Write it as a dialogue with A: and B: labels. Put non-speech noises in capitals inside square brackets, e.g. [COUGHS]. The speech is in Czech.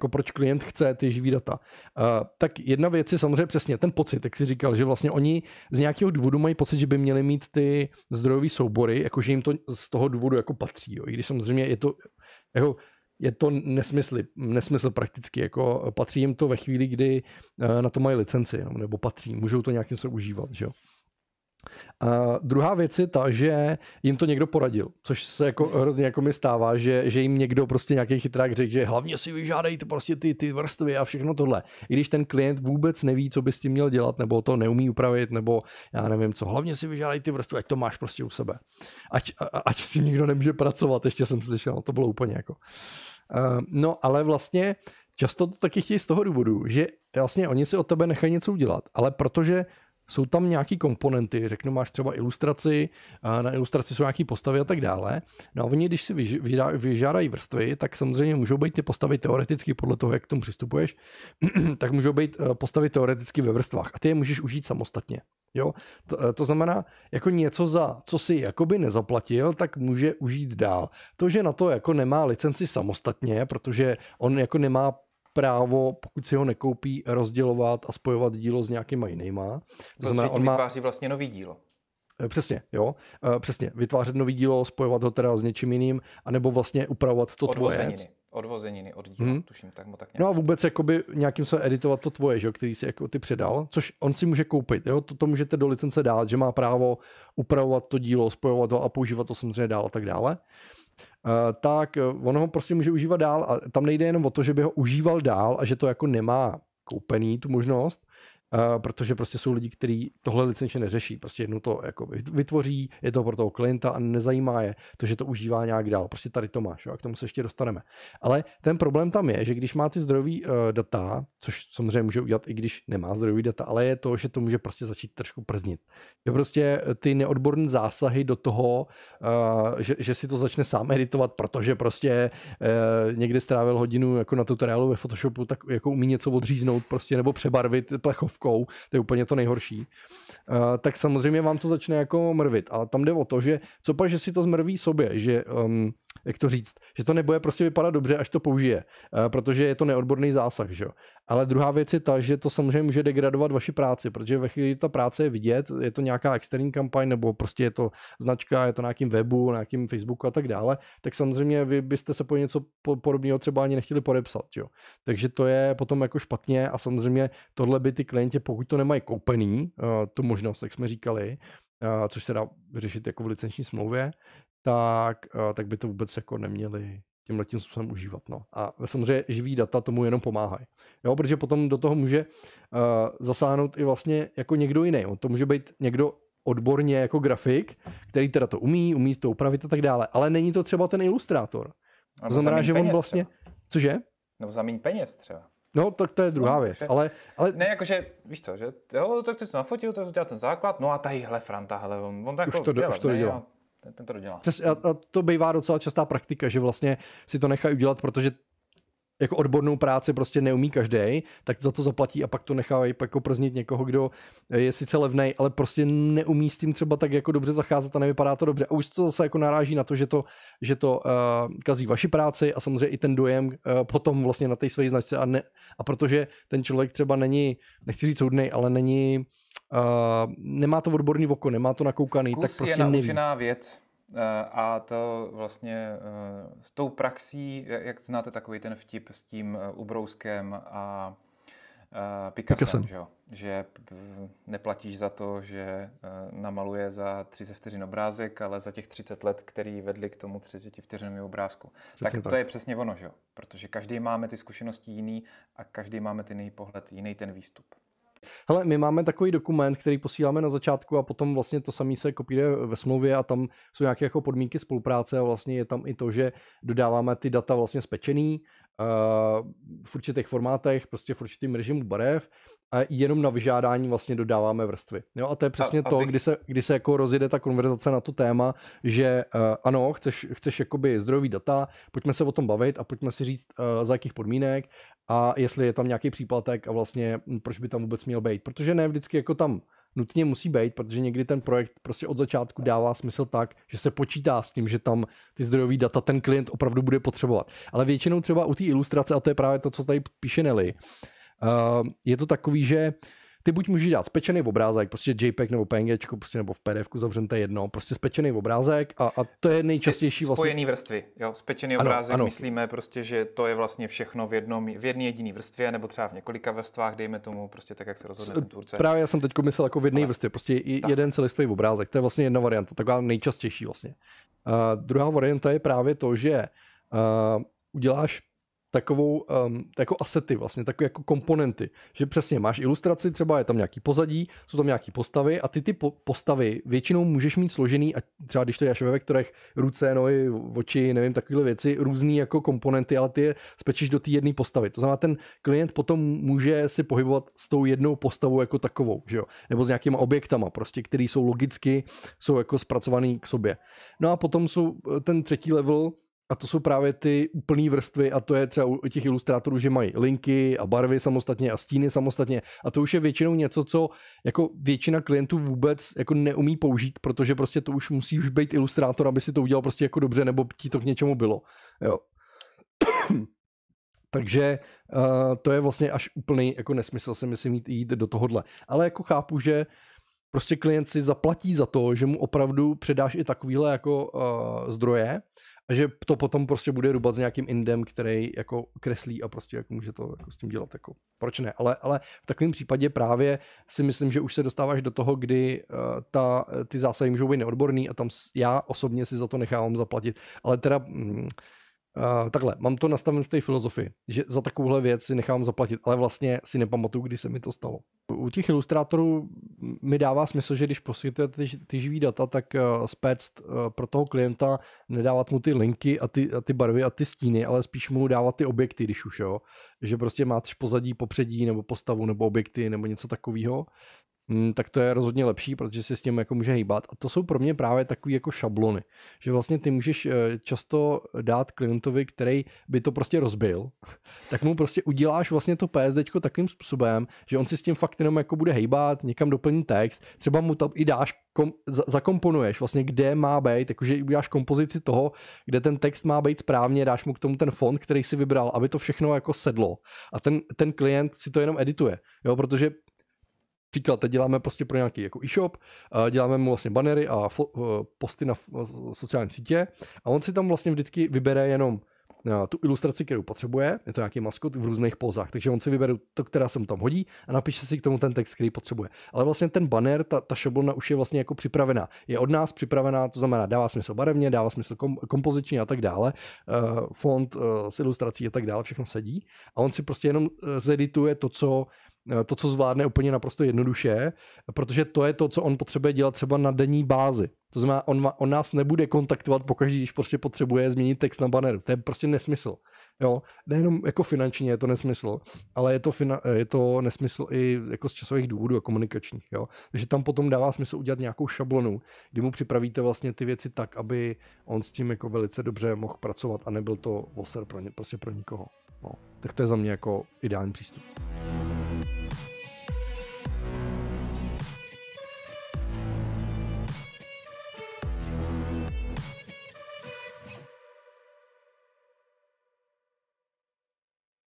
A: jako proč klient chce ty živý data. Uh, tak jedna věc je samozřejmě přesně ten pocit, jak jsi říkal, že vlastně oni z nějakého důvodu mají pocit, že by měli mít ty zdrojové soubory, jakože jim to z toho důvodu jako patří. Jo. I když samozřejmě je to, jako, je to nesmysl, nesmysl prakticky. Jako patří jim to ve chvíli, kdy eh, na to mají licenci, no, nebo patří, můžou to nějakým se užívat. Že jo. Uh, druhá věc je ta, že jim to někdo poradil, což se jako hrozně jako mi stává, že, že jim někdo prostě nějaký chytrák řekl, že hlavně si vyžádejte prostě ty, ty vrstvy a všechno tohle. I když ten klient vůbec neví, co by s tím měl dělat, nebo to neumí upravit, nebo já nevím co, hlavně si vyžádej ty vrstvy, ať to máš prostě u sebe. Ať, a, ať s tím nikdo nemůže pracovat, ještě jsem slyšel, to bylo úplně jako. Uh, no ale vlastně často to taky chtějí z toho důvodu, že vlastně oni si od tebe nechají něco udělat, ale protože jsou tam nějaký komponenty, řeknu, máš třeba ilustraci, na ilustraci jsou nějaké postavy a tak dále. No a oni, když si vyžádají vrstvy, tak samozřejmě můžou být ty postavy teoreticky podle toho, jak k tomu přistupuješ, [CLEARS THROAT] tak můžou být eh, postavy teoreticky ve vrstvách a ty je můžeš užít samostatně. Jo? To, eh, to znamená, jako něco za, co si jakoby nezaplatil, tak může užít dál. To, že na to jako nemá licenci samostatně, protože on jako nemá právo, pokud si ho nekoupí, rozdělovat a spojovat dílo s nějakýma jinýma. To znamená, on má... vytváří
B: vlastně nový dílo.
A: Eh, přesně, jo. Eh, přesně, vytvářet nový dílo, spojovat ho teda s něčím jiným, anebo vlastně upravovat to Odvozeniny. tvoje.
B: Odvozeniny od díla, hmm. tuším, tak mu tak
A: nějak. No a vůbec jakoby nějakým se editovat to tvoje, že, který si jako ty předal, což on si může koupit, jo, to, to můžete do licence dát, že má právo upravovat to dílo, spojovat ho a používat to samozřejmě dál a tak dále. Eh, tak eh, on ho prostě může užívat dál a tam nejde jenom o to, že by ho užíval dál a že to jako nemá koupený tu možnost, Eh, protože prostě jsou lidi, kteří tohle licenčně neřeší. Prostě jednou to jako vytvoří, je to pro toho klienta a nezajímá je to, že to užívá nějak dál. Prostě tady to máš, jo, a k tomu se ještě dostaneme. Ale ten problém tam je, že když má ty zdrojový uh, data, což samozřejmě může udělat i když nemá zdrojový data, ale je to, že to může prostě začít trošku prznit. Je prostě eh, ty neodborné zásahy do toho, uh, že, že, si to začne sám editovat, protože prostě někde strávil hodinu jako na tutoriálu ve Photoshopu, tak jako umí něco odříznout prostě nebo přebarvit plechovku stovkou, to je úplně to nejhorší, uh, tak samozřejmě vám to začne jako mrvit. A tam jde o to, že co pak, že si to zmrví sobě, že um, jak to říct, že to nebude prostě vypadat dobře, až to použije, eh, protože je to neodborný zásah, že jo. Ale druhá věc je ta, že to samozřejmě může degradovat vaši práci, protože ve chvíli, ta práce je vidět, je to nějaká externí kampaň, nebo prostě je to značka, je to na nějakým webu, na nějakým Facebooku a tak dále, tak samozřejmě vy byste se po něco podobného třeba ani nechtěli podepsat, jo. Takže to je potom jako špatně a samozřejmě tohle by ty klienti, pokud to nemají koupený, eh, tu možnost, jak jsme říkali, eh, což se dá řešit jako v licenční smlouvě, tak, eh, tak by to vůbec jako neměli tímhle tím způsobem užívat. No. A samozřejmě živý data tomu jenom pomáhají. Jo, protože potom do toho může uh, zasáhnout i vlastně jako někdo jiný. On to může být někdo odborně jako grafik, který teda to umí, umí to upravit a tak dále, ale není to třeba ten ilustrátor. To znamená, že on vlastně... Třeba. Cože?
B: Nebo za peněz třeba.
A: No, tak to je druhá no, věc, že, ale, ale...
B: Ne, jakože, víš co, že jo, tak ty jsi nafotil, to udělal ten základ, no a hele, Franta, hele, on, on tak už jako to, dělal, už to ne, dělá ten, ten to dodělá.
A: A to bývá docela častá praktika, že vlastně si to nechají udělat, protože jako odbornou práci prostě neumí každý, tak za to zaplatí a pak to nechávají pak jako prznit někoho, kdo je sice levný, ale prostě neumí s tím třeba tak jako dobře zacházet a nevypadá to dobře. A už to zase jako naráží na to, že to, že to uh, kazí vaši práci a samozřejmě i ten dojem uh, potom vlastně na té své značce a, ne, a protože ten člověk třeba není, nechci říct soudnej, ale není Uh, nemá to odborný oko, nemá to nakoukaný, Kus tak prostě je neví.
B: věc eh, a to vlastně eh, s tou praxí, jak znáte takový ten vtip s tím Ubrouskem a Picassem, Že, že neplatíš za to, že namaluje za 30 vteřin obrázek, ale za těch 30 let, který vedli k tomu 30 vteřinovému obrázku. Tak, tak to je přesně ono, že? protože každý máme ty zkušenosti jiný a každý máme ten jiný pohled, jiný ten výstup.
A: Hele, my máme takový dokument, který posíláme na začátku a potom vlastně to samé se kopíruje ve smlouvě a tam jsou nějaké jako podmínky spolupráce a vlastně je tam i to, že dodáváme ty data vlastně spečený, Eh, v určitých formátech, prostě v určitým režimu barev a jenom na vyžádání vlastně dodáváme vrstvy. Jo, a to je přesně a, to, abych... kdy, se, kdy se jako rozjede ta konverzace na to téma, že uh, ano, chceš, chceš jakoby zdrojový data, pojďme se o tom bavit a pojďme si říct, uh, za jakých podmínek a jestli je tam nějaký příplatek a vlastně hm, proč by tam vůbec měl být. Protože ne vždycky jako tam nutně musí být, protože někdy ten projekt prostě od začátku dává smysl tak, že se počítá s tím, že tam ty zdrojové data ten klient opravdu bude potřebovat. Ale většinou třeba u té ilustrace, a to je právě to, co tady píše Nelly, eh, je to takový, že ty buď můžeš dělat spečený obrázek, prostě JPEG nebo PNG, prostě nebo v PDF, zavřen jedno, prostě spečený obrázek a, a to je nejčastější vlastně. Spojený
B: vrstvy, jo, spečený ano, obrázek, ano. myslíme prostě, že to je vlastně všechno v, jednom, v jedné jediné vrstvě, nebo třeba v několika vrstvách, dejme tomu, prostě tak, jak se rozhodne ten tvůrce. Právě já jsem
A: teď myslel jako v jedné vrstvě, prostě tak. jeden celistvý obrázek, to je vlastně jedna varianta, taková nejčastější vlastně. Uh, druhá varianta je právě to, že uh, uděláš takovou, um, jako asety vlastně, takové jako komponenty, že přesně máš ilustraci, třeba je tam nějaký pozadí, jsou tam nějaký postavy a ty ty po- postavy většinou můžeš mít složený, a třeba když to děláš ve vektorech, ruce, nohy, oči, nevím, takovéhle věci, různé jako komponenty, ale ty je spečíš do té jedné postavy. To znamená, ten klient potom může si pohybovat s tou jednou postavou jako takovou, že jo? nebo s nějakýma objektama, prostě, které jsou logicky, jsou jako zpracovaný k sobě. No a potom jsou eh, ten třetí level, a to jsou právě ty úplné vrstvy a to je třeba u těch ilustrátorů, že mají linky a barvy samostatně a stíny samostatně a to už je většinou něco, co jako většina klientů vůbec jako neumí použít, protože prostě to už musí už být ilustrátor, aby si to udělal prostě jako dobře nebo ti to k něčemu bylo. Jo. [COUGHS] Takže uh, to je vlastně až úplný jako nesmysl se myslím jít, jít do tohohle. Ale jako chápu, že prostě klient si zaplatí za to, že mu opravdu předáš i takovýhle jako uh, zdroje, a že to potom prostě bude rubat s nějakým indem, který jako kreslí a prostě jako může to jako s tím dělat. Jako. Proč ne? Ale, ale v takovém případě právě si myslím, že už se dostáváš do toho, kdy eh, ta, eh, ty zásahy můžou být neodborný a tam já osobně si za to nechávám zaplatit. Ale teda... Mm, Uh, takhle, mám to nastavené v té filozofii, že za takovouhle věc si nechám zaplatit, ale vlastně si nepamatuju, kdy se mi to stalo. U těch ilustrátorů mi dává smysl, že když poskytujete ty, ty živý data, tak uh, spéct uh, pro toho klienta nedávat mu ty linky a ty, a ty barvy a ty stíny, ale spíš mu dávat ty objekty, když už jo. Že prostě máš pozadí, popředí nebo postavu nebo objekty nebo něco takového. Mm, tak to je rozhodně lepší, protože si s tím jako může hýbat. A to jsou pro mě právě takové jako šablony, že vlastně ty můžeš eh, často dát klientovi, který by to prostě rozbil, [LAUGHS] tak mu prostě uděláš vlastně to PSD takovým způsobem, že on si s tím fakt jenom jako bude hýbat, někam doplní text, třeba mu tam i dáš kom, zakomponuješ vlastně, kde má být, takže uděláš kompozici toho, kde ten text má být správně, dáš mu k tomu ten fond, který si vybral, aby to všechno jako sedlo. A ten, ten klient si to jenom edituje, jo, protože Příklad, teď děláme prostě pro nějaký jako e-shop, děláme mu vlastně banery a fo- e, posty na e, sociální sítě a on si tam vlastně vždycky vybere jenom e, tu ilustraci, kterou potřebuje, je to nějaký maskot v různých pozách, takže on si vybere to, která se mu tam hodí a napíše si k tomu ten text, který potřebuje. Ale vlastně ten banner, ta, ta šablona už je vlastně jako připravená. Je od nás připravená, to znamená dává smysl barevně, dává smysl kom, kompozičně a tak dále, uh, font uh, s ilustrací a tak dále, všechno sedí a on si prostě jenom zedituje to, co Eh, to, co zvládne úplně naprosto jednoduše, protože to je to, co on potřebuje dělat třeba na denní bázi. To znamená, on, má, on nás nebude kontaktovat pokaždé, když prostě potřebuje změnit text na banneru. To je prostě nesmysl. Jo, nejenom jako finančně je to nesmysl, ale je to, fina, eh, je to nesmysl i jako z časových důvodů a komunikačních. Jo? Takže tam potom dává smysl udělat nějakou šablonu, kdy mu připravíte vlastně ty věci tak, aby on s tím jako velice dobře mohl pracovat a nebyl to oser pro ně, prostě pro nikoho. No. Tak to je za mě jako ideální přístup.